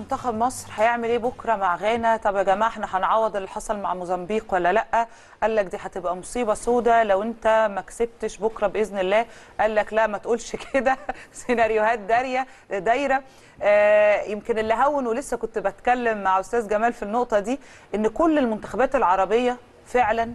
منتخب مصر هيعمل ايه بكره مع غانا طب يا جماعه احنا هنعوض اللي حصل مع موزمبيق ولا لا قال لك دي هتبقى مصيبه سودة لو انت ما كسبتش بكره باذن الله قال لك لا ما تقولش كده سيناريوهات داريه دايره آه يمكن اللي هون ولسه كنت بتكلم مع استاذ جمال في النقطه دي ان كل المنتخبات العربيه فعلا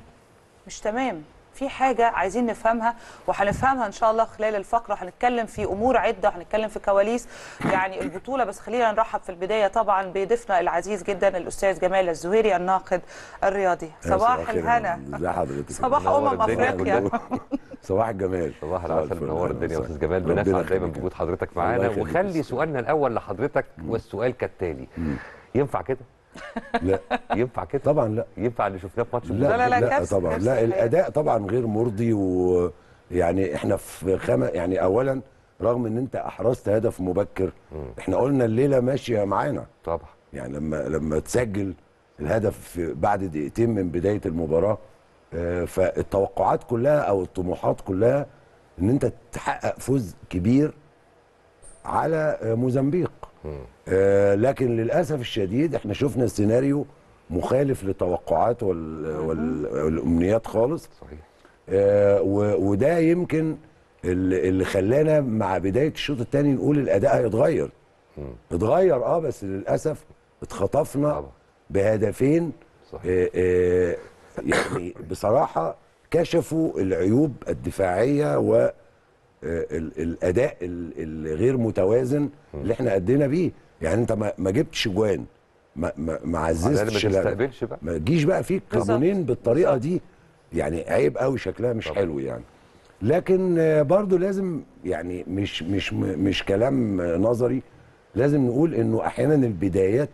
مش تمام في حاجه عايزين نفهمها وهنفهمها ان شاء الله خلال الفقره هنتكلم في امور عده وهنتكلم في كواليس يعني البطوله بس خلينا نرحب في البدايه طبعا بضيفنا العزيز جدا الاستاذ جمال الزهيري الناقد الرياضي صباح الهنا صباح امم افريقيا صباح الجمال صباح العسل منور الدنيا يا استاذ جمال بنسعد دايما بوجود حضرتك معانا وخلي سؤالنا الاول لحضرتك والسؤال كالتالي ينفع كده لا ينفع كده طبعا لا ينفع اللي شفناه في ماتش لا لا لا, لا طبعا لا الاداء طبعا غير مرضي ويعني احنا في خم... يعني اولا رغم ان انت احرزت هدف مبكر احنا قلنا الليله ماشيه معانا طبعا يعني لما لما تسجل الهدف بعد دقيقتين من بدايه المباراه آه، فالتوقعات كلها او الطموحات كلها ان انت تحقق فوز كبير على آه، موزمبيق آه، لكن للاسف الشديد احنا شفنا السيناريو مخالف للتوقعات والامنيات خالص صحيح آه، وده يمكن اللي خلانا مع بدايه الشوط الثاني نقول الاداء هيتغير اتغير اه بس للاسف اتخطفنا بهدفين صحيح. آه آه يعني بصراحه كشفوا العيوب الدفاعيه والاداء آه، الغير متوازن اللي احنا ادينا بيه يعني انت ما جبتش جوان ما ما عززتش ما تستقبلش بقى ما تجيش بقى فيك كابونين بالطريقه دي يعني عيب قوي شكلها مش حلو يعني لكن برضو لازم يعني مش مش مش كلام نظري لازم نقول انه احيانا البدايات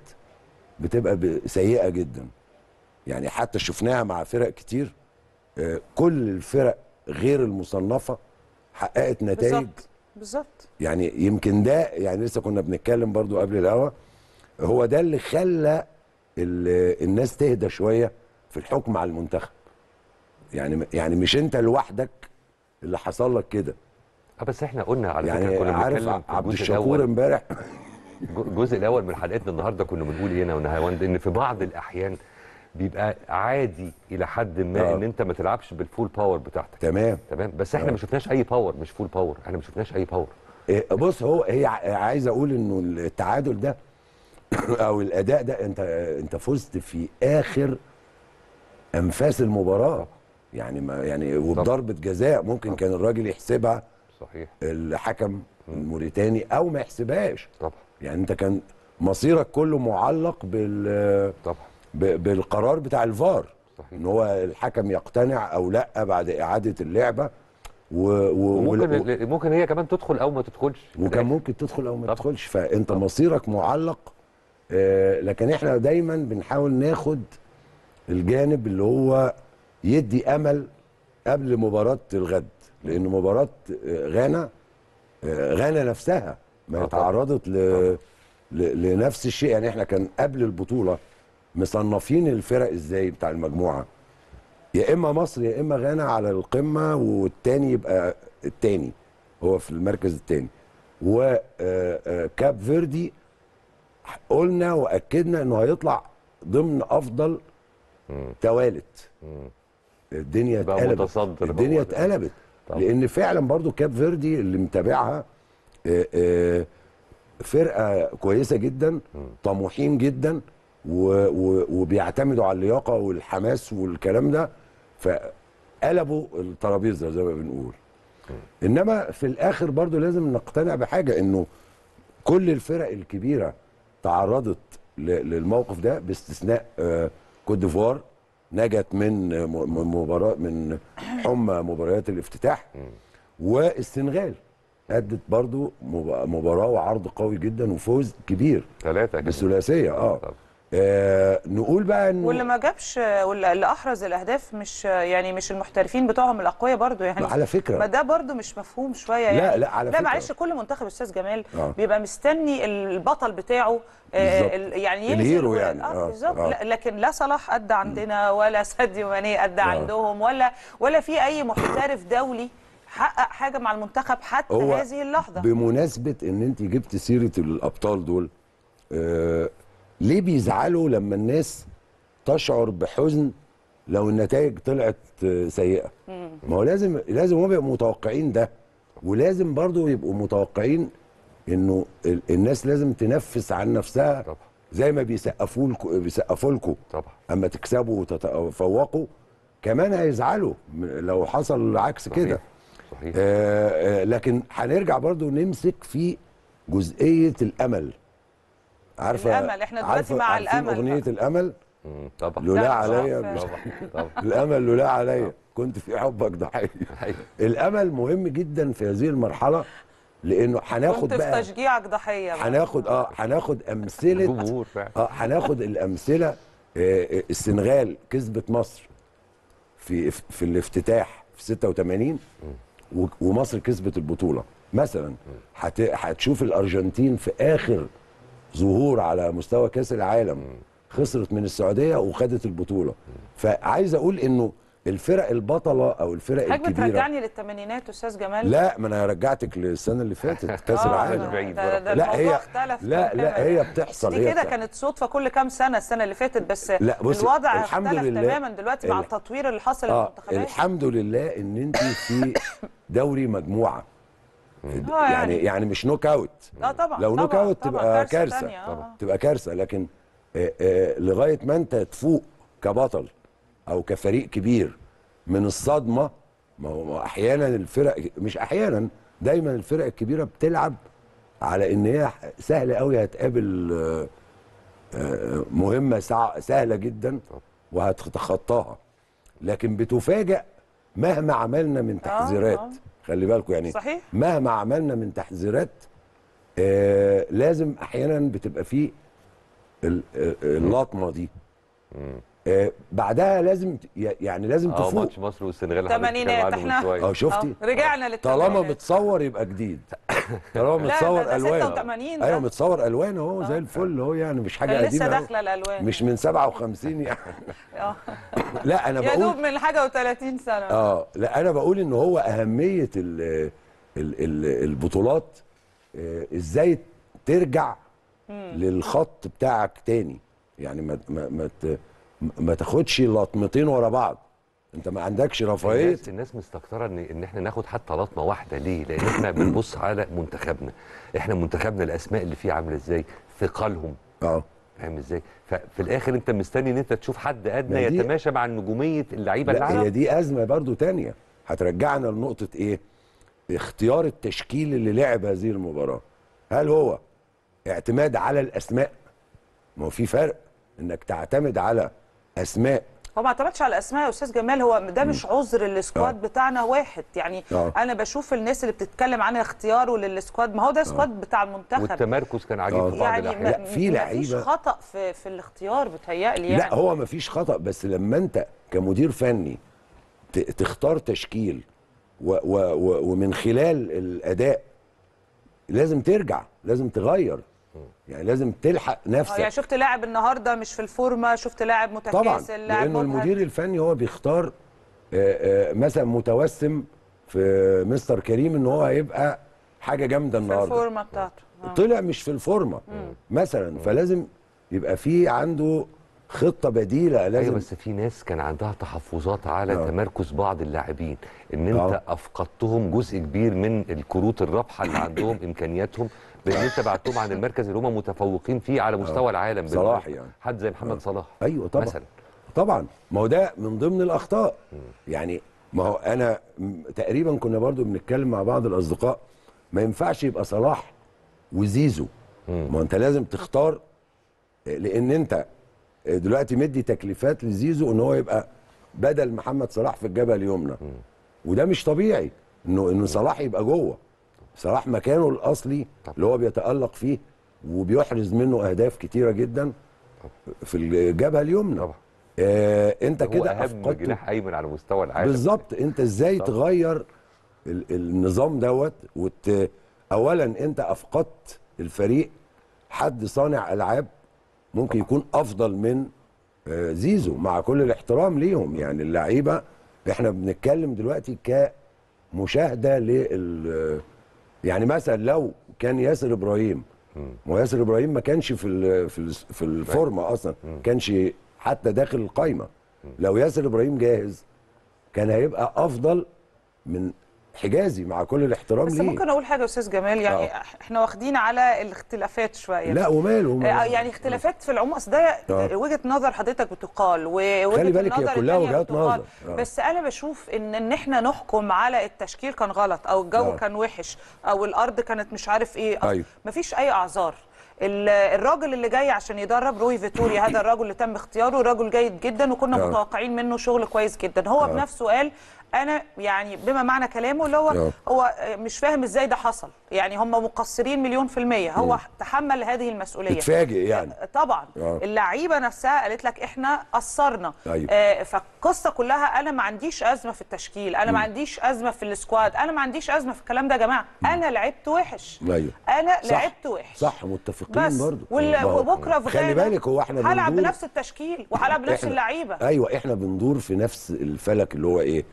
بتبقى سيئه جدا يعني حتى شفناها مع فرق كتير آه، كل الفرق غير المصنفه حققت نتائج بالزبط. بالظبط يعني يمكن ده يعني لسه كنا بنتكلم برضو قبل الهوا هو ده اللي خلى الناس تهدى شويه في الحكم على المنتخب يعني يعني مش انت لوحدك اللي حصل لك كده اه بس احنا قلنا على يعني فكره كنا عارف عبد الشكور امبارح الجزء الاول من حلقتنا النهارده كنا بنقول هنا ونهاوند ان في بعض الاحيان بيبقى عادي الى حد ما ان آه. انت ما تلعبش بالفول باور بتاعتك تمام تمام بس احنا آه. ما شفناش اي باور مش فول باور احنا ما شفناش اي باور إيه بص هو هي عايز اقول انه التعادل ده او الاداء ده انت انت فزت في اخر انفاس المباراه يعني ما يعني وبضربه جزاء ممكن كان الراجل يحسبها صحيح الحكم الموريتاني او ما يحسبهاش طبعا يعني انت كان مصيرك كله معلق بال طبعا بالقرار بتاع الفار صحيح. ان هو الحكم يقتنع او لا بعد اعاده اللعبه و... و... ممكن و... ممكن هي كمان تدخل او ما تدخلش وكان ممكن تدخل او ما طبعا. تدخلش فانت طبعا. مصيرك معلق آه لكن احنا دايما بنحاول ناخد الجانب اللي هو يدي امل قبل مباراه الغد لان مباراه آه، غانا آه، غانا نفسها ما آه، تعرضت ل... ل... لنفس الشيء يعني احنا كان قبل البطوله مصنفين الفرق ازاي بتاع المجموعه يا اما مصر يا اما غانا على القمه والتاني يبقى التاني هو في المركز التاني وكاب آه، آه، فيردي قلنا واكدنا انه هيطلع ضمن افضل توالت الدنيا اتقلبت الدنيا اتقلبت لان فعلا برضو كاب فيردي اللي متابعها آه، فرقه كويسه جدا طموحين جدا وبيعتمدوا على اللياقه والحماس والكلام ده فقلبوا الترابيزه زي ما بنقول انما في الاخر برضو لازم نقتنع بحاجه انه كل الفرق الكبيره تعرضت للموقف ده باستثناء كوت آه، ديفوار نجت من مباراه من حمى مباريات الافتتاح والسنغال ادت برضو مباراه وعرض قوي جدا وفوز كبير ثلاثه بالثلاثيه اه طبعا. آه نقول بقى انه واللي ما جابش واللي احرز الاهداف مش يعني مش المحترفين بتوعهم الاقوياء برضو يعني على فكره ما ده برضو مش مفهوم شويه يعني لا لا على لا معلش كل منتخب استاذ جمال آه. بيبقى مستني البطل بتاعه آه يعني الهيرو يعني آه،, آه بالظبط آه. لكن لا صلاح ادى عندنا ولا ساديو ماني ادى آه. عندهم ولا ولا في اي محترف دولي حقق حاجه مع المنتخب حتى هذه اللحظه بمناسبه ان انت جبت سيره الابطال دول آه ليه بيزعلوا لما الناس تشعر بحزن لو النتائج طلعت سيئه ما هو لازم لازم هم يبقوا متوقعين ده ولازم برضو يبقوا متوقعين انه الناس لازم تنفس عن نفسها طبعا. زي ما بيسقفوا لكم بيسقفوا لكم طبعا اما تكسبوا وتتفوقوا كمان هيزعلوا لو حصل العكس كده صحيح آه،, آه لكن هنرجع برضو نمسك في جزئيه الامل عارفه الامل احنا دلوقتي مع الامل اغنيه بقى. الامل طبعا لولا عليا الامل لولا عليا كنت في حبك ضحيه الامل مهم جدا في هذه المرحله لانه هناخد بقى كنت في تشجيعك ضحيه هناخد اه هناخد امثله اه هناخد الامثله آه، آه، السنغال كسبت مصر في في الافتتاح في 86 ومصر كسبت البطوله مثلا هتشوف الارجنتين في اخر ظهور على مستوى كاس العالم خسرت من السعوديه وخدت البطوله فعايز اقول انه الفرق البطله او الفرق حاجة الكبيره بترجعني للثمانينات استاذ جمال لا ما انا رجعتك للسنه اللي فاتت آه، كاس العالم ده ده لا هي لا لا هي بتحصل دي كده كانت صدفه كل كام سنه السنه اللي فاتت بس لا بص الوضع الحمد اختلف لله تماما دلوقتي مع التطوير اللي حصل آه للمنتخبات الحمد لله ان انت في دوري مجموعه آه، يعني, يعني يعني, مش نوك اوت لا طبعا لو نوك اوت تبقى كارثه آه. طبعا. تبقى كارثه لكن آه، لغايه ما انت تفوق كبطل او كفريق كبير من الصدمه ما هو احيانا الفرق مش احيانا دايما الفرق الكبيره بتلعب على ان هي سهله قوي هتقابل مهمه سهله جدا وهتتخطاها لكن بتفاجئ مهما عملنا من تحذيرات خلي بالكم يعني صحيح. مهما عملنا من تحذيرات آه لازم احيانا بتبقى فيه آه، آه، اللطمه دي آه، بعدها لازم يعني لازم آه، تفوق اه ماتش مصر والسنغال الثمانينات احنا اه شفتي آه، رجعنا للتمانينات طالما متصور يبقى جديد طالما متصور الوان 86 ايوه متصور الوان اهو زي الفل اهو يعني مش حاجه قديمه لسه داخله الالوان مش من 57 يعني اه لا انا بقول يا دوب من حاجه و30 سنه اه لا انا بقول ان هو اهميه الـ الـ الـ البطولات ازاي ترجع للخط بتاعك تاني يعني ما ما, ما ما تاخدش لطمتين ورا بعض انت ما عندكش رفاهيه الناس, الناس مستكتره ان ان احنا ناخد حتى لطمه واحده ليه؟ لان احنا بنبص على منتخبنا احنا منتخبنا الاسماء اللي فيه عامله ازاي؟ ثقلهم اه فاهم ازاي؟ ففي الاخر انت مستني ان انت تشوف حد ادنى يتماشى مع نجوميه اللعيبه اللي هي دي ازمه برضو تانية هترجعنا لنقطه ايه؟ اختيار التشكيل اللي لعب هذه المباراه هل هو اعتماد على الاسماء؟ ما هو في فرق انك تعتمد على اسماء هو ما اعتمدش على اسماء يا استاذ جمال هو ده مش عذر السكواد آه. بتاعنا واحد يعني أوه. انا بشوف الناس اللي بتتكلم عن اختياره للسكواد ما هو ده آه. سكواد بتاع المنتخب والتمركز كان عجيب آه. في بعض يعني لا في لعيبه مفيش خطا في في الاختيار بتهيألي يعني لا هو ما فيش خطا بس لما انت كمدير فني تختار تشكيل و و و ومن خلال الاداء لازم ترجع لازم تغير يعني لازم تلحق نفسك آه، يعني شفت لاعب النهارده مش في الفورمه شفت لاعب متكاسل طبعا لانه المدير الفني هو بيختار آه، آه، مثلا متوسم في مستر كريم ان هو هيبقى حاجه جامده النهارده في الفورمه بتاعته طلع مش في الفورمه مم. مثلا فلازم يبقى في عنده خطه بديله أيوة، لازم أيوة بس في ناس كان عندها تحفظات على أوه. تمركز بعض اللاعبين ان انت أوه. افقدتهم جزء كبير من الكروت الرابحه اللي عندهم امكانياتهم لان انت بعتهم عن المركز اللي هم متفوقين فيه على آه. مستوى العالم صلاح يعني حد زي محمد آه. صلاح ايوه طبعا مثلا طبعا ما هو ده من ضمن الاخطاء يعني ما هو انا تقريبا كنا برضو بنتكلم مع بعض الاصدقاء ما ينفعش يبقى صلاح وزيزو ما انت لازم تختار لان انت دلوقتي مدي تكليفات لزيزو ان هو يبقى بدل محمد صلاح في الجبهه اليمنى وده مش طبيعي انه ان صلاح يبقى جوه صلاح مكانه الاصلي اللي هو بيتالق فيه وبيحرز منه اهداف كتيره جدا في الجبهه اليمنى طبعا آه انت كده افقدت جناح ايمن على مستوى العالم بالظبط انت ازاي طبعا. تغير النظام دوت وت... اولا انت افقدت الفريق حد صانع العاب ممكن يكون افضل من آه، زيزو مع كل الاحترام ليهم يعني اللعيبه احنا بنتكلم دلوقتي كمشاهده لل يعني مثلا لو كان ياسر ابراهيم ما ياسر ابراهيم ما كانش في في في الفورمه طيب. اصلا ما كانش حتى داخل القايمه لو ياسر ابراهيم جاهز كان هيبقى افضل من حجازي مع كل الاحترام ليه بس ممكن اقول حاجه يا استاذ جمال يعني أوه. احنا واخدين على الاختلافات شويه لا وماله آه، يعني اختلافات في العموم اصل ده آه. وجهه نظر حضرتك بتقال ووجهه خلي بالك هي كلها وجهات نظر آه. بس انا بشوف ان ان احنا نحكم على التشكيل كان غلط او الجو أوه. كان وحش او الارض كانت مش عارف ايه أيوه. مفيش اي اعذار الراجل اللي جاي عشان يدرب روي فيتوريا هذا الراجل اللي تم اختياره راجل جيد جدا وكنا متوقعين منه شغل كويس جدا هو بنفسه قال انا يعني بما معنى كلامه اللي هو هو مش فاهم ازاي ده حصل يعني هم مقصرين مليون في الميه هو م. تحمل هذه المسؤوليه اتفاجئ يعني آه، طبعا اللعيبه نفسها قالت لك احنا قصرنا أيوة. آه فالقصه كلها انا ما عنديش ازمه في التشكيل انا م. ما عنديش ازمه في السكواد انا ما عنديش ازمه في الكلام ده يا جماعه م. انا لعبت وحش أيوة. انا صح. لعبت وحش صح متفقين بس برضو وال... وبكره في خلي بالك هو احنا هلعب بنفس التشكيل وهلعب بنفس اللعيبه ايوه احنا بندور في نفس الفلك اللي هو ايه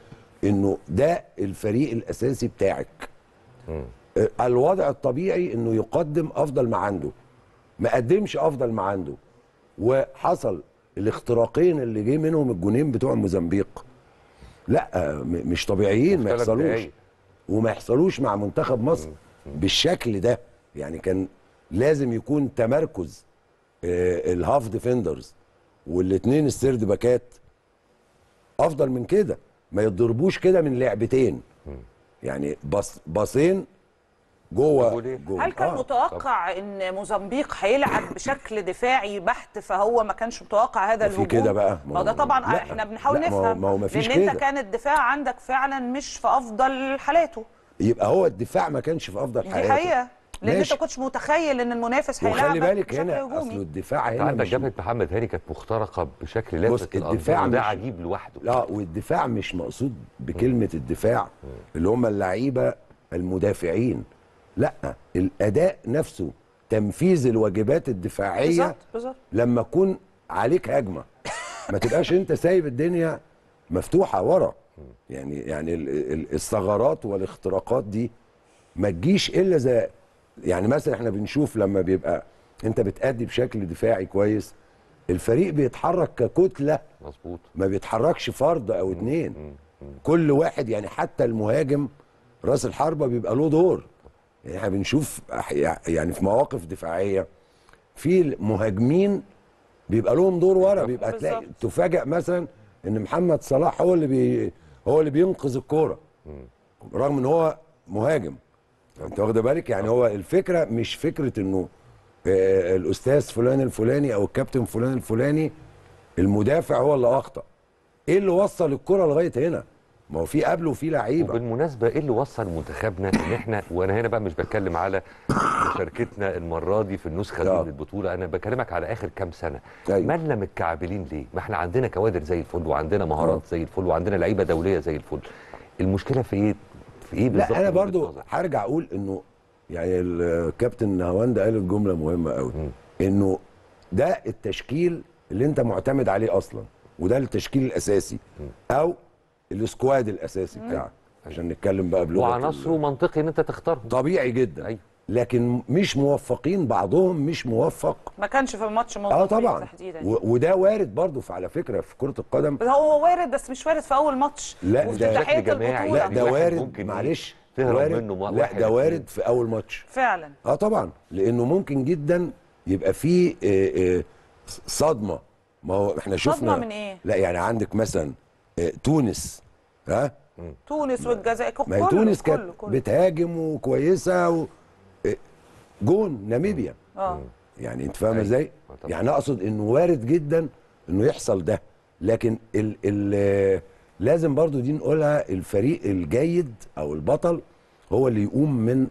انه ده الفريق الاساسي بتاعك م. آه، الوضع الطبيعي انه يقدم افضل ما عنده ما قدمش افضل ما عنده وحصل الاختراقين اللي جه منهم الجونين بتوع موزمبيق لا آه، مش طبيعيين ما يحصلوش وما يحصلوش مع منتخب مصر بالشكل ده يعني كان لازم يكون تمركز آه، الهاف ديفندرز والاثنين السيرد باكات افضل من كده ما يضربوش كده من لعبتين يعني بص باصين جوه جوه هل كان آه. متوقع ان موزمبيق هيلعب بشكل دفاعي بحت فهو ما كانش متوقع هذا الهجوم كده بقى ما ده طبعا لا. احنا بنحاول لا. نفهم ما هو ما فيش لان كده. انت كان الدفاع عندك فعلا مش في افضل حالاته يبقى هو الدفاع ما كانش في افضل حالاته دي حقيقه لان انت كنتش متخيل ان المنافس هيلعبك وخلي بالك هنا اصل الدفاع هنا عندك جبهه محمد هاني كانت مخترقه بشكل لافت الدفاع ده عجيب لوحده لا والدفاع مش مقصود بكلمه الدفاع اللي هم اللعيبه المدافعين لا الاداء نفسه تنفيذ الواجبات الدفاعيه بالظبط بالظبط لما تكون عليك هجمه ما تبقاش انت سايب الدنيا مفتوحه ورا يعني يعني الثغرات والاختراقات دي ما تجيش الا زي يعني مثلا احنا بنشوف لما بيبقى انت بتأدي بشكل دفاعي كويس الفريق بيتحرك ككتله مظبوط ما بيتحركش فرد او اتنين كل واحد يعني حتى المهاجم راس الحربه بيبقى له دور يعني احنا بنشوف يعني في مواقف دفاعيه في مهاجمين بيبقى لهم دور ورا بيبقى تلاقي تفاجئ مثلا ان محمد صلاح هو اللي بي هو اللي بينقذ الكوره رغم ان هو مهاجم انت واخده بالك يعني هو الفكره مش فكره انه آه، آه، الاستاذ فلان الفلاني او الكابتن فلان الفلاني المدافع هو اللي اخطا ايه اللي وصل الكره لغايه هنا ما هو في قبله وفي لعيبه بالمناسبه ايه اللي وصل منتخبنا ان احنا وانا هنا بقى مش بتكلم على مشاركتنا المره دي في النسخه دي آه. من البطوله انا بكلمك على اخر كام سنه أيوه. مالنا متكعبلين ليه ما احنا عندنا كوادر زي الفل وعندنا مهارات زي الفل وعندنا لعيبه دوليه زي الفل المشكله في ايه في ايه بالظبط لا انا برضو هرجع اقول انه يعني الكابتن هواندا قال الجمله مهمه قوي انه ده التشكيل اللي انت معتمد عليه اصلا وده التشكيل الاساسي او السكواد الاساسي بتاعك عشان نتكلم بقى بلغه وعناصره منطقي ان انت تختارهم طبيعي جدا أيوه. لكن مش موفقين بعضهم مش موفق ما كانش في الماتش موفق اه طبعا وده وارد برضه على فكره في كره القدم هو وارد بس مش وارد في اول ماتش لا ده لا ده وارد إيه؟ معلش وارد منه لا ده وارد في اول ماتش فعلا اه طبعا لانه ممكن جدا يبقى فيه آه آه صدمه ما هو احنا شفنا صدمه من ايه؟ لا يعني عندك مثلا آه تونس ها تونس والجزائر كله تونس كانت بتهاجم وكويسه و... جون ناميبيا اه يعني انت فاهمه ازاي؟ يعني اقصد انه وارد جدا انه يحصل ده لكن ال ال لازم برضو دي نقولها الفريق الجيد او البطل هو اللي يقوم من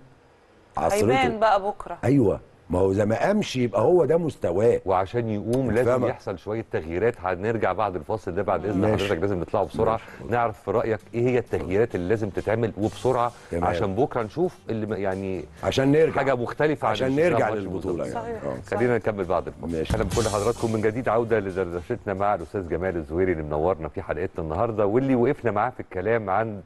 عصرته هيبان بقى بكره ايوه ما هو اذا ما قامش يبقى هو ده مستواه وعشان يقوم لازم يحصل شويه تغييرات هنرجع بعد الفاصل ده بعد اذن ماشي. حضرتك لازم نطلعوا بسرعه ماشي. نعرف في رايك ايه هي التغييرات اللي لازم تتعمل وبسرعه تمام. عشان بكره نشوف اللي يعني عشان نرجع حاجه مختلفه عشان, عشان نرجع للبطوله يعني آه. خلينا نكمل بعد الفاصل اهلا بكل حضراتكم من جديد عوده لدردشتنا مع الاستاذ جمال الزويري اللي منورنا في حلقتنا النهارده واللي وقفنا معاه في الكلام عند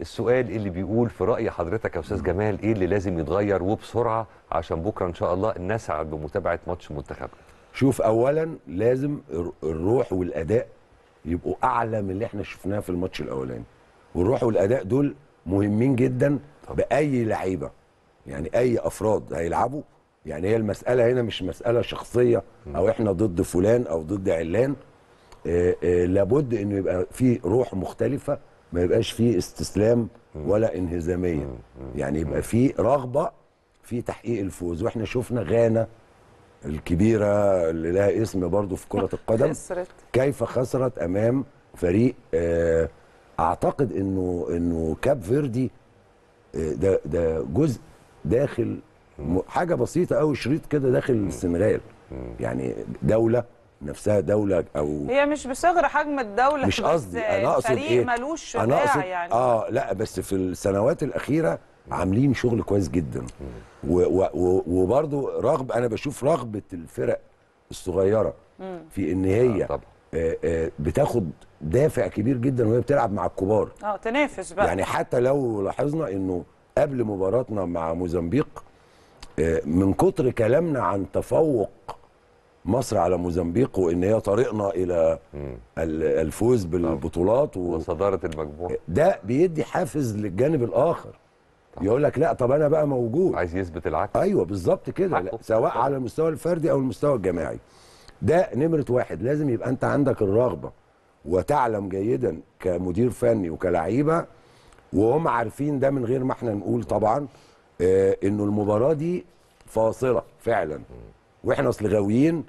السؤال اللي بيقول في راي حضرتك يا استاذ جمال ايه اللي لازم يتغير وبسرعه عشان بكره ان شاء الله نسعد بمتابعه ماتش منتخبنا شوف اولا لازم الروح والاداء يبقوا اعلى من اللي احنا شفناه في الماتش الاولاني والروح والاداء دول مهمين جدا باي لعيبه يعني اي افراد هيلعبوا يعني هي المساله هنا مش مساله شخصيه او احنا ضد فلان او ضد علان آه، آه، لابد انه يبقى في روح مختلفه ما يبقاش فيه استسلام ولا انهزاميه يعني يبقى فيه رغبه في تحقيق الفوز واحنا شفنا غانا الكبيره اللي لها اسم برضو في كره القدم خسرت. كيف خسرت امام فريق آه، اعتقد انه انه كاب فيردي آه، ده ده جزء داخل حاجه بسيطه قوي شريط كده داخل السنغال يعني دوله نفسها دوله او هي مش بصغر حجم الدوله مش قصدي انا اقصد ايه ملوش انا اقصد يعني اه لا بس في السنوات الاخيره عاملين شغل كويس جدا وبرضه رغب انا بشوف رغبه الفرق الصغيره في ان هي آه طبعا. آه آه بتاخد دافع كبير جدا وهي بتلعب مع الكبار اه تنافس بقى يعني حتى لو لاحظنا انه قبل مباراتنا مع موزمبيق آه، من كتر كلامنا عن تفوق مصر على موزمبيق وان هي طريقنا الى الفوز بالبطولات و... وصداره المجموعه ده بيدي حافز للجانب الاخر يقول لك لا طب انا بقى موجود عايز يثبت العكس ايوه بالظبط كده سواء سواء على المستوى الفردي او المستوى الجماعي ده نمره واحد لازم يبقى انت عندك الرغبه وتعلم جيدا كمدير فني وكلعيبه وهم عارفين ده من غير ما احنا نقول طبعا آه انه المباراه دي فاصله فعلا واحنا اصل غاويين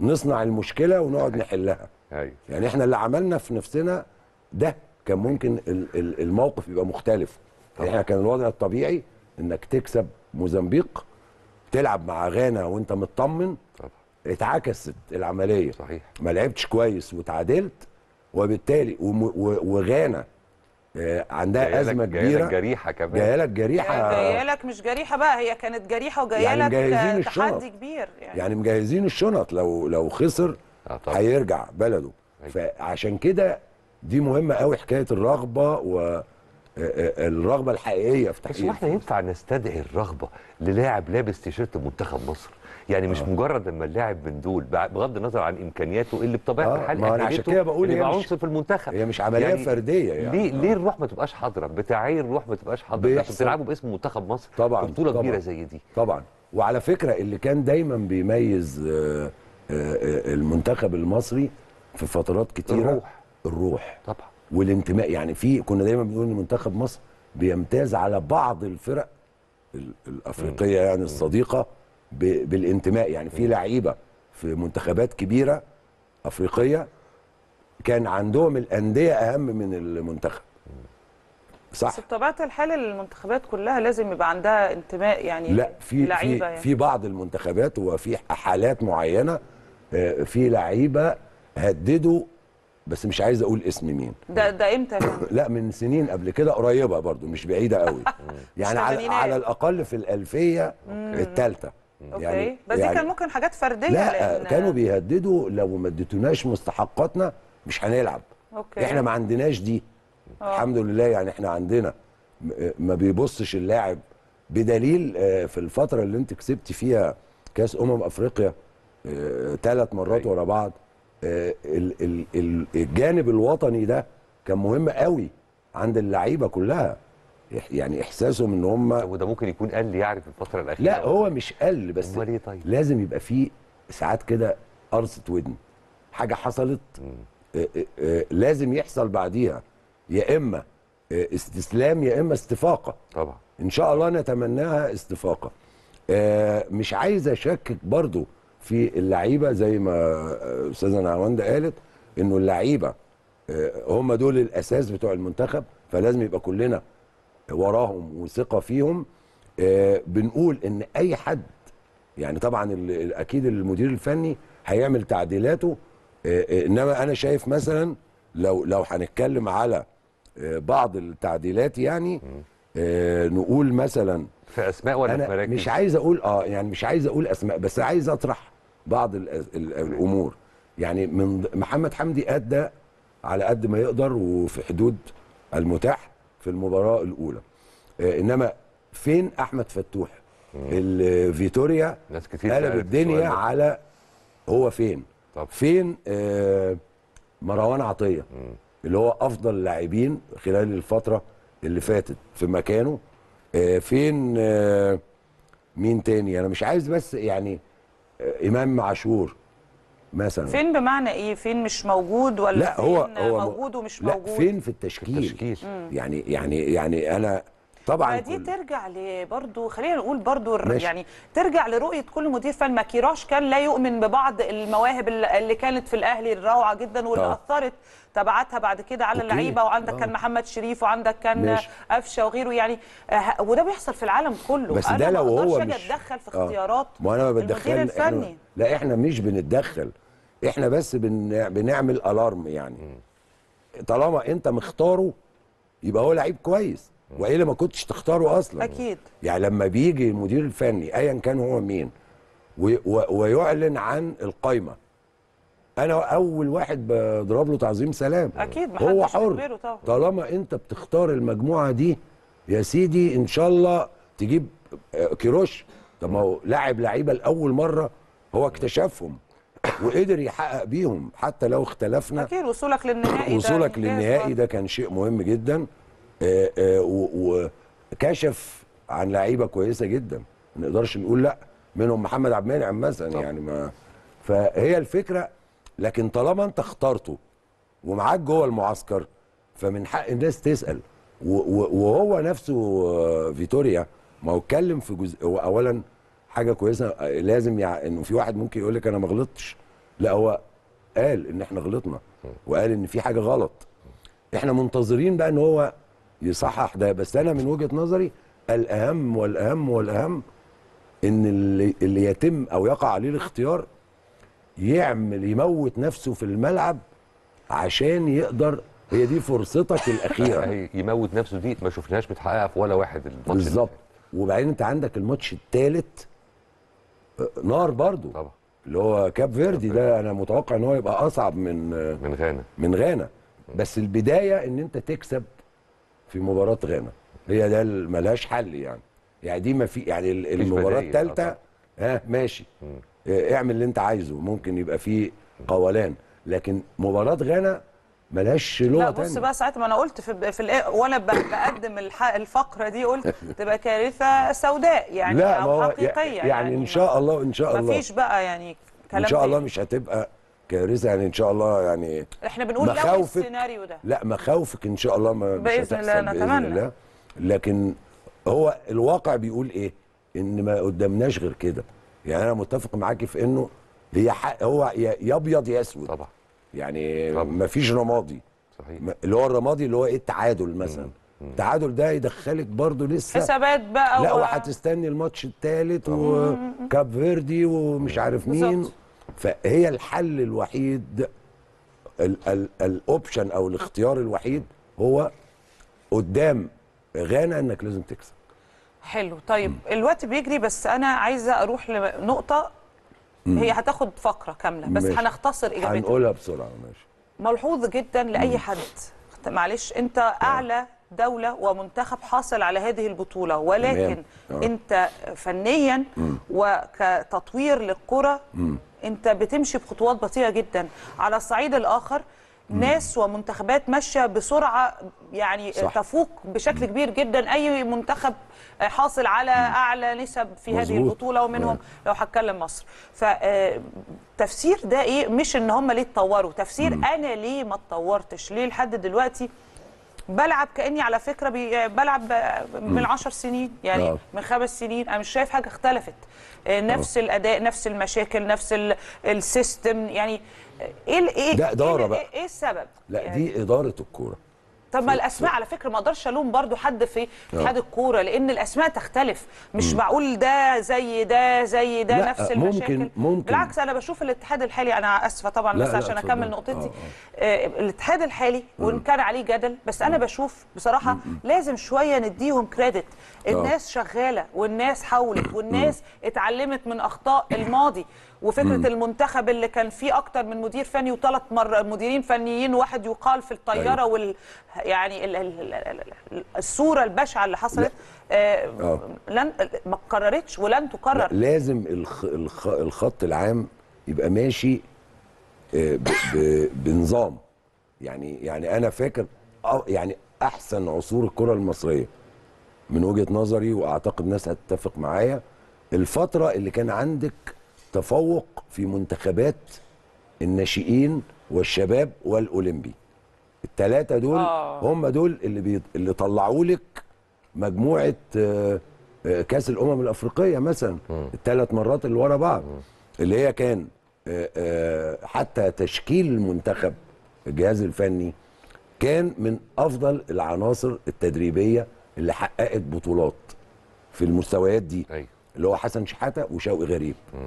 نصنع المشكله ونقعد أيوة. نحلها أيوة. يعني احنا اللي عملنا في نفسنا ده كان ممكن الموقف يبقى مختلف يعني احنا كان الوضع الطبيعي انك تكسب موزمبيق تلعب مع غانا وانت مطمن طبعا. اتعكست العمليه صحيح ما لعبتش كويس وتعادلت وبالتالي وغانا آه، عندها ازمه كبيره جايه جريحه كمان جايه لك جريحه جايه لك مش جريحه بقى هي كانت جريحه وجايه يعني لك تحدي الشنط. كبير يعني. يعني مجهزين الشنط لو لو خسر آه، هيرجع بلده أيوة. فعشان كده دي مهمه قوي حكايه الرغبه و آه، الرغبه الحقيقيه في تحقيق بس احنا ينفع نستدعي الرغبه للاعب لابس تيشيرت منتخب مصر يعني مش آه. مجرد لما اللاعب من دول بغض النظر عن امكانياته إيه اللي بطبيعه آه، الحال ما انا عشان كده بقول هي عنصر في المنتخب هي مش عمليه يعني فرديه يعني ليه آه. ليه الروح ما تبقاش حاضره بتعاير الروح ما تبقاش حاضره بتلعبوا باسم منتخب مصر طبعا بطوله كبيره زي دي طبعا وعلى فكره اللي كان دايما بيميز آه، آه، المنتخب المصري في فترات كتيره الروح الروح طبعا والانتماء يعني في كنا دايما بنقول ان منتخب مصر بيمتاز على بعض الفرق الافريقيه يعني الصديقه بالانتماء يعني في لعيبه في منتخبات كبيره افريقيه كان عندهم الانديه اهم من المنتخب صح بس بطبيعه الحال المنتخبات كلها لازم يبقى عندها انتماء يعني لا في في, يعني. في بعض المنتخبات وفي حالات معينه آه، في لعيبه هددوا بس مش عايز اقول اسم مين ده ده امتى لا من سنين قبل كده قريبه برضو مش بعيده قوي يعني على, على الاقل في الالفيه الثالثه يعني اوكي يعني بس يعني دي كان ممكن حاجات فرديه لا لأن... آه، كانوا بيهددوا لو ما اديتوناش مستحقاتنا مش هنلعب أوكي. احنا ما عندناش دي أوه. الحمد لله يعني احنا عندنا آه، ما بيبصش اللاعب بدليل آه، في الفتره اللي انت كسبت فيها كاس امم افريقيا ثلاث مرات أيوة. ورا بعض الجانب الوطني ده كان مهم قوي عند اللعيبه كلها يعني احساسهم ان هم وده ممكن يكون قل يعني في الفتره الاخيره لا هو مش قل بس إيه طيب؟ لازم يبقى في ساعات كده قرصه ودن حاجه حصلت آآ آآ لازم يحصل بعديها يا اما استسلام يا اما استفاقه طبعا ان شاء الله نتمناها استفاقه مش عايز اشكك برضو في اللعيبه زي ما استاذه نعوانده قالت انه اللعيبه هم دول الاساس بتوع المنتخب فلازم يبقى كلنا وراهم وثقه فيهم آه، بنقول ان اي حد يعني طبعا اكيد المدير الفني هيعمل تعديلاته آه، آه، انما انا شايف مثلا لو لو هنتكلم على بعض التعديلات يعني نقول مثلا في اسماء ولا في مراكز مش عايز اقول اه يعني مش عايز اقول اسماء بس عايز اطرح بعض الامور يعني من محمد حمدي ادى على قد ما يقدر وفي حدود المتاح في المباراه الاولى آه، انما فين احمد فتوح اللي فيتوريا ناس كتير قلب الدنيا على هو فين طب. فين آه، مروان عطيه اللي هو افضل لاعبين خلال الفتره اللي فاتت في مكانه آه، فين مين تاني انا مش عايز بس يعني امام عاشور مثلا فين بمعنى ايه فين مش موجود ولا لا هو فين هو موجود ومش لا موجود فين في التشكيل, التشكيل. يعني يعني يعني انا طبعا دي ترجع لبرضه خلينا نقول برضه يعني ترجع لرؤيه كل مدير فن ما كيراش كان لا يؤمن ببعض المواهب اللي كانت في الاهلي الروعه جدا واللي طبعا. آه. اثرت تبعاتها بعد كده على اللعيبه وعندك طبعا. آه. كان محمد شريف وعندك كان قفشه وغيره يعني آه، وده بيحصل في العالم كله بس ده لو هو مش اتدخل في اختيارات ما انا ما بتدخل إحنا... لا احنا مش بنتدخل احنا بس بن... بنعمل الارم يعني طالما انت مختاره يبقى هو لعيب كويس والا ما كنتش تختاره اصلا اكيد يعني لما بيجي المدير الفني ايا كان هو مين ويعلن عن القايمه انا اول واحد بضرب له تعظيم سلام اكيد هو حر طالما انت بتختار المجموعه دي يا سيدي ان شاء الله تجيب آه، كيروش طب ما هو لاعب لعيبه لاول مره هو اكتشفهم وقدر يحقق بيهم حتى لو اختلفنا اكيد وصولك للنهائي وصولك للنهائي ده كان شيء مهم جدا آه، آه، وكشف عن لعيبه كويسه جدا ما نقدرش نقول لا منهم محمد عبد المنعم مثلا يعني ما فهي الفكره لكن طالما انت اخترته ومعاك جوه المعسكر فمن حق الناس تسال وهو نفسه آه، فيتوريا ما هو اتكلم في جزء هو اولا حاجه كويسه لازم يع... انه في واحد ممكن يقول لك انا ما غلطتش لا هو قال ان احنا غلطنا وقال ان في حاجه غلط احنا منتظرين بقى ان هو يصحح ده بس انا من وجهه نظري الاهم والاهم والاهم ان اللي, اللي يتم او يقع عليه الاختيار يعمل يموت نفسه في الملعب عشان يقدر هي دي فرصتك الاخيره يموت نفسه دي ما شفناهاش متحققه في ولا واحد الماتش بالظبط وبعدين انت عندك الماتش الثالث نار برضو طبعا اللي هو كاب فيردي ده انا متوقع ان هو يبقى اصعب من من غانا من غانا بس البدايه ان انت تكسب في مباراه غانا هي ده ملهاش حل يعني يعني دي ما في يعني المباراه آه، الثالثه ها ماشي مم. اه، اعمل اللي انت عايزه ممكن يبقى في قولان لكن مباراه غانا ملهاش لغه لا بص بقى ساعتها ما انا قلت في, في وانا بقدم الفقره دي قلت تبقى كارثه سوداء يعني لا او حقيقيه يعني, يعني ان شاء الله ان شاء الله مفيش بقى يعني كلام ان شاء الله مش هتبقى كارثه يعني ان شاء الله يعني احنا بنقول لو السيناريو ده لا مخاوفك ان شاء الله ما باذن الله نتمنى الله لكن هو الواقع بيقول ايه؟ ان ما قدامناش غير كده يعني انا متفق معاكي في انه هي حق هو يا ابيض يا اسود طبعا يعني ما فيش رمادي صحيح اللي هو الرمادي اللي هو ايه التعادل مثلا مم. التعادل ده يدخلك برضو لسه حسابات بقى لا وهتستني الماتش الثالث وكاب فيردي ومش عارف مين بالزبط. فهي الحل الوحيد الاوبشن او الاختيار الوحيد هو قدام غانا انك لازم تكسب حلو طيب م. الوقت بيجري بس انا عايزه اروح لنقطه م. هي هتاخد فقره كامله بس ماشي. هنختصر اجابتها هنقولها بسرعه ماشي ملحوظ جدا لاي م. حد معلش انت آه. اعلى دولة ومنتخب حاصل على هذه البطولة ولكن آه. أنت فنيا وكتطوير للكرة انت بتمشي بخطوات بطيئه جدا على الصعيد الاخر ناس ومنتخبات ماشيه بسرعه يعني صح. تفوق بشكل كبير جدا اي منتخب حاصل على اعلى نسب في مزهور. هذه البطوله ومنهم نعم. لو هتكلم مصر فتفسير آه، ده ايه مش ان هم ليه اتطوروا تفسير مم. انا ليه ما اتطورتش ليه لحد دلوقتي بلعب كاني على فكره بلعب من 10 سنين يعني أوه. من خمس سنين انا مش شايف حاجه اختلفت آه، آه. نفس أوه. الاداء نفس المشاكل نفس السيستم يعني آه، ايه ايه ده اداره إيه بقى ايه السبب؟ لا يعني دي اداره الكوره طب ما الاسماء على فكره ما اقدرش الوم برضو حد في اتحاد آه. الكوره لان الاسماء تختلف مش م. معقول ده زي ده زي ده لا نفس ممكن المشاكل ممكن بالعكس انا بشوف الاتحاد الحالي انا اسفه طبعا لا بس لا عشان اكمل نقطتي آه, آه. آه، الاتحاد الحالي وان كان عليه جدل بس انا بشوف بصراحه لازم شويه نديهم كريدت الناس شغاله والناس حاولت والناس اتعلمت من اخطاء الماضي وفكره مم. المنتخب اللي كان فيه اكتر من مدير فني وثلاث مر... مديرين فنيين واحد يقال في الطياره أيوه. وال يعني ال... ال... ال... الصوره البشعه اللي حصلت لا. آه،, آه. لن ما قررتش ولن تقرر لا. لازم الخ... الخ... الخط العام يبقى ماشي آه ب... ب... بنظام يعني يعني انا فاكر آه، يعني احسن عصور الكره المصريه من وجهه نظري واعتقد ناس هتتفق معايا الفتره اللي كان عندك تفوق في منتخبات الناشئين والشباب والاولمبي الثلاثه دول آه. هم دول اللي بي... اللي طلعوا لك مجموعه آه، آه، كاس الامم الافريقيه مثلا الثلاث مرات اللي ورا بعض اللي هي كان آه، حتى تشكيل المنتخب الجهاز الفني كان من افضل العناصر التدريبيه اللي حققت بطولات في المستويات دي أي. أيوه. اللي هو حسن شحاته وشوقي غريب م.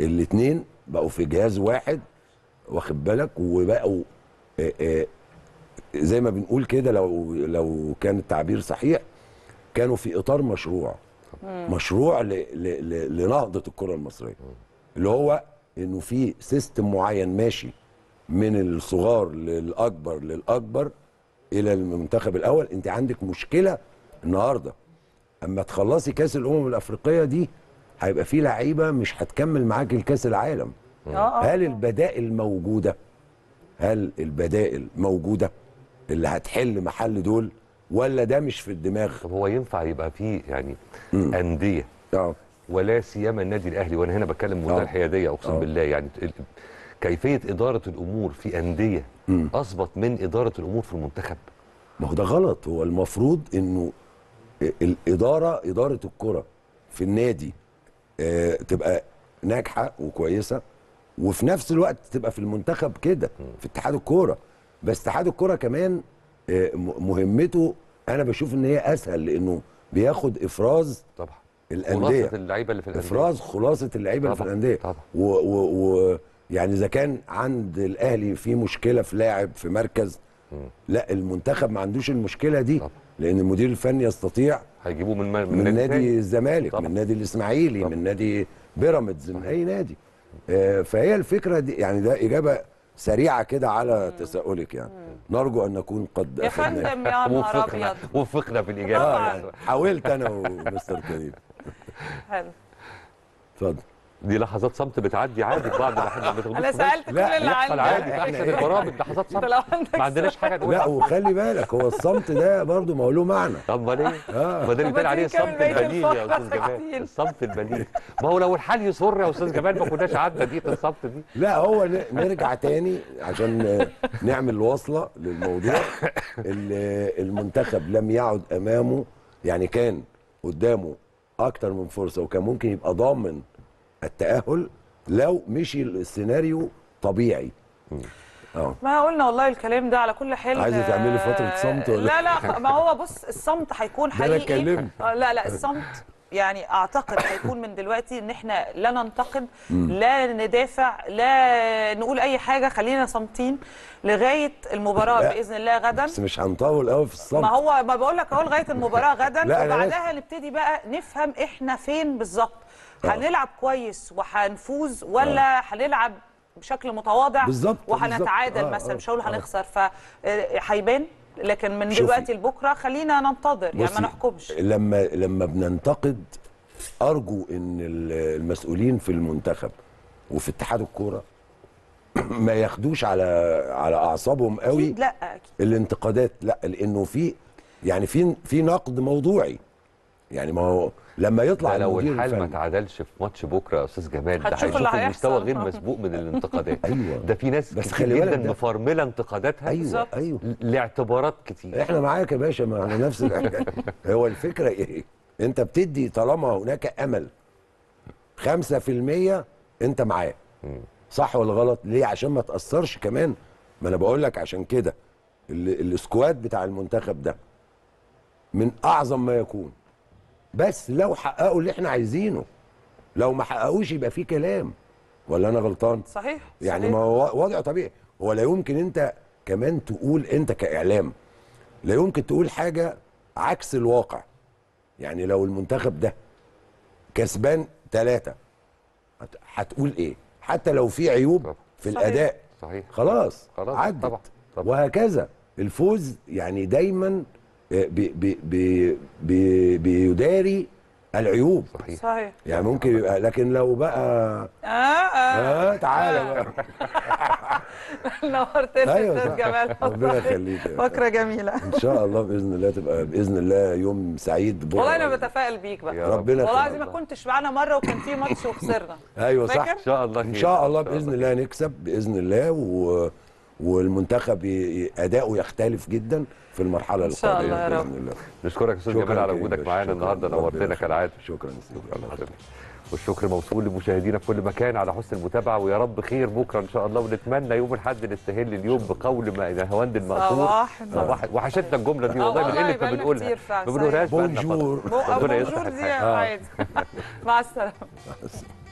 الاثنين بقوا في جهاز واحد واخد بالك وبقوا زي ما بنقول كده لو لو كان التعبير صحيح كانوا في اطار مشروع مشروع لنهضه الكره المصريه اللي هو انه في سيستم معين ماشي من الصغار للاكبر للاكبر الى المنتخب الاول انت عندك مشكله النهارده اما تخلصي كاس الامم الافريقيه دي هيبقى في لعيبه مش هتكمل معاك الكاس العالم اه، اه، هل البدائل موجوده هل البدائل موجوده اللي هتحل محل دول ولا ده مش في الدماغ طب هو ينفع يبقى فيه يعني انديه اه ولا سيما النادي الاهلي وانا هنا بتكلم بمنتهى اه. الحياديه اقسم بالله يعني كيفيه اداره الامور في انديه اثبت من اداره الامور في المنتخب ما هو ده غلط هو المفروض انه الاداره اداره الكره في النادي آه، تبقى ناجحه وكويسه وفي نفس الوقت تبقى في المنتخب كده في اتحاد الكوره بس اتحاد الكوره كمان آه، مهمته انا بشوف ان هي اسهل لانه بياخد افراز طبعا الانديه خلاصه اللعيبه اللي في الانديه افراز خلاصه اللعيبه اللي في الانديه طبعا ويعني اذا كان عند الاهلي في مشكله في لاعب في مركز م. لا المنتخب ما عندوش المشكله دي طبعا. لان المدير الفني يستطيع هيجيبوه من من, من نادي الزمالك من نادي الاسماعيلي طبعًا. من نادي بيراميدز من اي نادي آه فهي الفكره دي يعني ده اجابه سريعه كده على تساؤلك يعني مم. نرجو ان نكون قد يا فندم يا نهار ابيض وفقنا في الاجابه آه حاولت انا ومستر كريم حلو اتفضل دي لحظات صمت بتعدي عادي بعد ما احنا ما بتاخدوش انا سالت كل اللي عندي عادي تحت البرامج لحظات صمت ما عندناش حاجه تقول لا وخلي بالك هو الصمت ده برضه ما هو له معنى طب ليه اه ما ده اللي بيتقال عليه الصمت البليغ يا استاذ جمال الصمت البليغ ما هو لو الحال يسر يا استاذ جمال ما كناش عدنا دقيقه الصمت دي لا هو نرجع تاني عشان نعمل وصله للموضوع المنتخب لم يعد امامه يعني كان قدامه اكتر من فرصه وكان ممكن يبقى ضامن التاهل لو مشي السيناريو طبيعي آه. ما قلنا والله الكلام ده على كل حال عايزه تعملي فتره صمت ولا لا لا ما هو بص الصمت هيكون حقيقي لا آه، لا لا الصمت يعني اعتقد هيكون من دلوقتي ان احنا لا ننتقد لا ندافع لا نقول اي حاجه خلينا صامتين لغايه المباراه باذن الله غدا بس مش هنطول قوي في الصمت ما هو ما بقول لك اهو لغايه المباراه غدا وبعدها نبتدي بقى نفهم احنا فين بالظبط آه. هنلعب كويس وهنفوز آه. ولا هنلعب بشكل متواضع بالظبط وهنتعادل آه، مثلا مش هقول هنخسر فهيبان لكن من دلوقتي لبكره خلينا ننتظر يعني ما نحكمش لما لما بننتقد ارجو ان المسؤولين في المنتخب وفي اتحاد الكوره ما ياخدوش على على اعصابهم قوي أكيد لا أكيد. الانتقادات لا لانه في يعني في في نقد موضوعي يعني ما هو لما يطلع لو الحال ما تعادلش في ماتش بكره يا استاذ جمال ده هيشوف المستوى غير مسبوق من الانتقادات أيوة. ده في ناس بس خلي جدا مفرمله انتقاداتها ايوه ايوه لاعتبارات كتير احنا معاك يا باشا على نفس هو الفكره ايه؟ انت بتدي طالما هناك امل 5% انت معاه صح ولا غلط؟ ليه؟ عشان ما تاثرش كمان ما انا بقول لك عشان كده السكواد بتاع المنتخب ده من اعظم ما يكون بس لو حققوا اللي احنا عايزينه لو ما حققوش يبقى في كلام ولا انا غلطان صحيح يعني صحيح. ما هو وضع طبيعي هو لا يمكن انت كمان تقول انت كاعلام لا يمكن تقول حاجه عكس الواقع يعني لو المنتخب ده كسبان ثلاثة هتقول ايه حتى لو في عيوب في صحيح. الاداء صحيح خلاص, خلاص. عدت طبعا. طبعا. وهكذا الفوز يعني دايما آه، بيداري العيوب صحيح, صحيح. يعني ممكن يبقى لكن لو بقى اه اه, آه تعالى نورتنا أيوة استاذ جمال ربنا يخليك فقره جميله ان شاء الله باذن الله تبقى باذن الله يوم سعيد والله انا يعني. بتفائل بيك بقى ربنا والله العظيم ما كنتش معانا مره وكان في ماتش وخسرنا ايوه صح ان شاء الله ان شاء الله باذن الله نكسب باذن الله و والمنتخب اداؤه يختلف جدا في المرحله القادمه ان شاء الله باذن الله نشكرك استاذ جمال على وجودك معانا النهارده نورتنا كالعاده شكرا استاذ والشكر موصول لمشاهدينا في كل مكان على حسن المتابعه ويا رب خير بكره ان شاء الله ونتمنى يوم الاحد نستهل اليوم بقول ما اذا هوند المقصود صباح وحشتنا الجمله دي والله من قله ما بنقولها ما بنقولهاش بونجور بونجور دي آه. عادي مع السلامه